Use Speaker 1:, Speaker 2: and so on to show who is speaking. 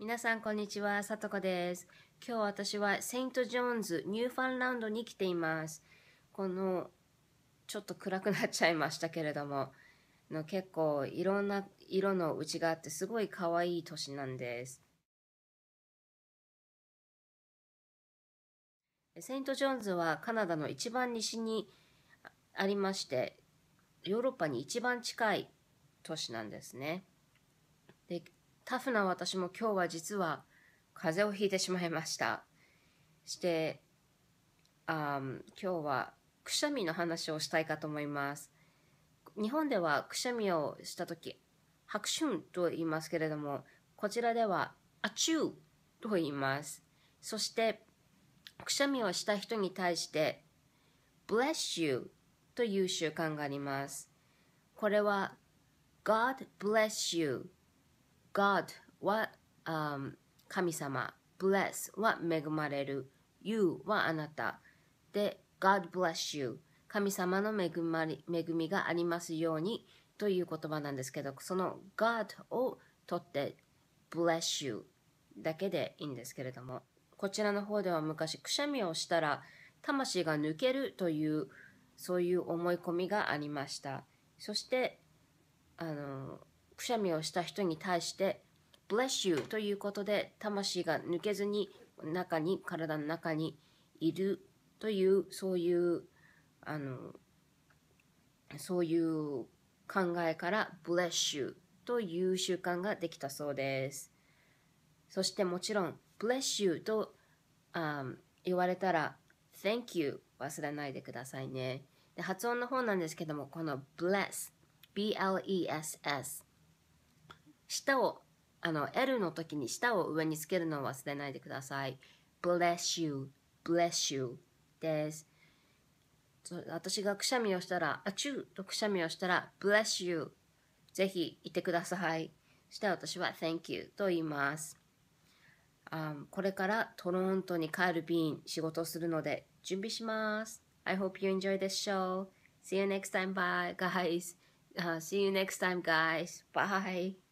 Speaker 1: 皆さんこんにちは、さとこです。今日私はセイント・ジョーンズ、ニューファンランドに来ています。この、ちょっと暗くなっちゃいましたけれども、の結構いろんな色の内があってすごい可愛い都市なんです。セイント・ジョーンズはカナダの一番西にありまして、ヨーロッパに一番近い都市なんですね。でタフな私も今日は実は風邪をひいてしまいました。して、あ今日はくしゃみの話をしたいかと思います。日本ではくしゃみをした時、白春と言いますけれども、こちらでは、あちゅうと言います。そして、くしゃみをした人に対して、bless you という習慣があります。これは、God bless you God は、um, 神様 Bless は恵まれる You はあなたで God bless you 神様の恵まり恵みがありますようにという言葉なんですけどその God を取って bless you だけでいいんですけれどもこちらの方では昔くしゃみをしたら魂が抜けるというそういう思い込みがありましたそしてあのくしゃみをした人に対して bless you ということで魂が抜けずに中に体の中にいるというそういうあのそういう考えから bless you という習慣ができたそうですそしてもちろん bless you とあ言われたら thank you 忘れないでくださいねで発音の方なんですけどもこの bless B-L-E-S-S 舌をあの L の時に下を上につけるのを忘れないでください。Bless you, bless you です。私がくしゃみをしたら、あちゅうとくしゃみをしたら、bless you ぜひ言ってください。して私は thank you と言います。Um, これからトロントに帰る便仕事するので準備します。I hope you enjoy this show. See you next time, bye guys.、see you next time, guys. Bye.